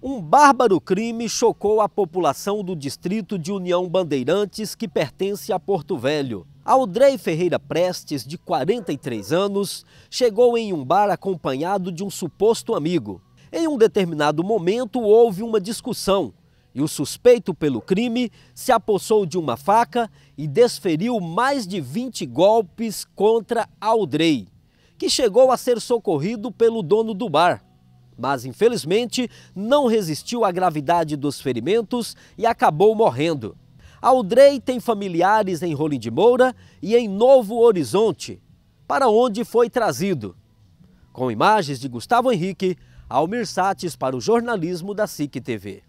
Um bárbaro crime chocou a população do distrito de União Bandeirantes, que pertence a Porto Velho. Aldrey Ferreira Prestes, de 43 anos, chegou em um bar acompanhado de um suposto amigo. Em um determinado momento, houve uma discussão e o suspeito pelo crime se apossou de uma faca e desferiu mais de 20 golpes contra Aldrey, que chegou a ser socorrido pelo dono do bar mas infelizmente não resistiu à gravidade dos ferimentos e acabou morrendo. Aldrey tem familiares em Rolim de Moura e em Novo Horizonte, para onde foi trazido. Com imagens de Gustavo Henrique, Almir Sates para o jornalismo da SIC TV.